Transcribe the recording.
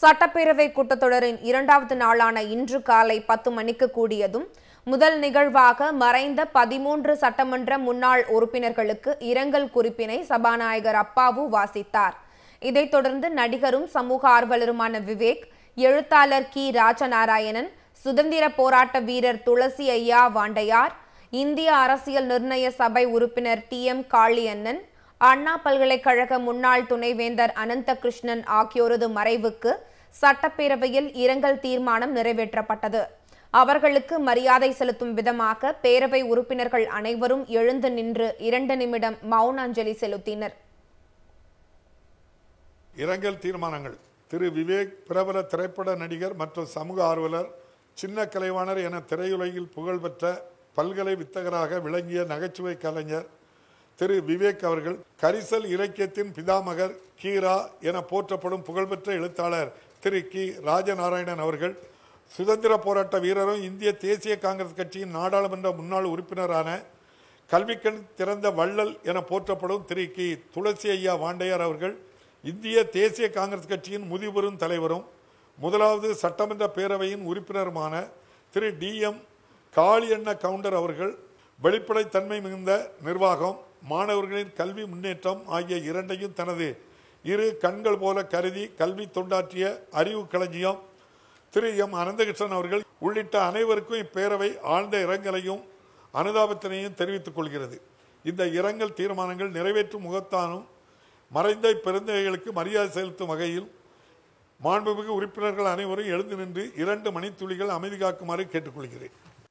சட்டப்பேரவை கூட்டத்தொடரின் இரண்டாவது நாளான இன்று காலை பத்து மணிக்கு கூடியதும் முதல் நிகழ்வாக மறைந்த பதிமூன்று சட்டமன்ற முன்னாள் உறுப்பினர்களுக்கு இரங்கல் குறிப்பினை சபாநாயகர் அப்பாவு வாசித்தார் இதைத் தொடர்ந்து நடிகரும் சமூக ஆர்வலருமான விவேக் எழுத்தாளர் கி ராஜநாராயணன் சுதந்திர போராட்ட வீரர் துளசி ஐயா வாண்டையார் இந்திய அரசியல் நிர்ணய சபை உறுப்பினர் டி எம் காளியண்ணன் அண்ணா பல்கலைக்கழக முன்னாள் துணைவேந்தர் அனந்த கிருஷ்ணன் ஆகியோரது மறைவுக்கு சட்டப்பேரவையில் இரங்கல் தீர்மானம் நிறைவேற்றப்பட்டது அவர்களுக்கு மரியாதை செலுத்தும் விதமாக பேரவை உறுப்பினர்கள் அனைவரும் எழுந்து நின்று இரண்டு நிமிடம் மௌன அஞ்சலி செலுத்தினர் இரங்கல் தீர்மானங்கள் திரு விவேக் பிரபல திரைப்பட நடிகர் மற்றும் சமூக ஆர்வலர் சின்ன கலைவாணர் என திரையுலகில் புகழ்பெற்ற பல்கலை வித்தகராக விளங்கிய நகைச்சுவை கலைஞர் திரு விவேக் அவர்கள் கரிசல் இலக்கியத்தின் பிதாமகர் கீரா என போற்றப்படும் புகழ்பெற்ற எழுத்தாளர் திரு கி ராஜநாராயணன் அவர்கள் சுதந்திர போராட்ட வீரரும் இந்திய தேசிய காங்கிரஸ் கட்சியின் நாடாளுமன்ற முன்னாள் உறுப்பினரான கல்விக்கண் திறந்த வள்ளல் என போற்றப்படும் திரு கி துளசி ஐயா வாண்டையார் அவர்கள் இந்திய தேசிய காங்கிரஸ் கட்சியின் முதிபெரும் தலைவரும் முதலாவது சட்டமன்ற பேரவையின் உறுப்பினருமான திரு டி எம் காளியண்ண கவுண்டர் அவர்கள் வெளிப்படைத்தன்மை மிகுந்த நிர்வாகம் மாணவர்களின் கல்வி முன்னேற்றம் ஆகிய இரண்டையும் தனது இரு கண்கள் போல கருதி கல்வி தொண்டாற்றிய அறிவு களஞ்சியம் திரு எம் அனந்தகிருஷ்ணன் அவர்கள் உள்ளிட்ட அனைவருக்கும் இப்பேரவை ஆழ்ந்த இரங்கலையும் அனுதாபத்தினையும் தெரிவித்துக் கொள்கிறது இந்த இரங்கல் தீர்மானங்கள் நிறைவேற்றும் முகத்தானும் மறைந்த பெருந்தகைகளுக்கு மரியாதை செலுத்தும் வகையில் மாண்புமிகு உறுப்பினர்கள் அனைவரும் எழுந்து நின்று இரண்டு மணித்துளிகள் அமைதி காக்குமாறு கேட்டுக்கொள்கிறேன்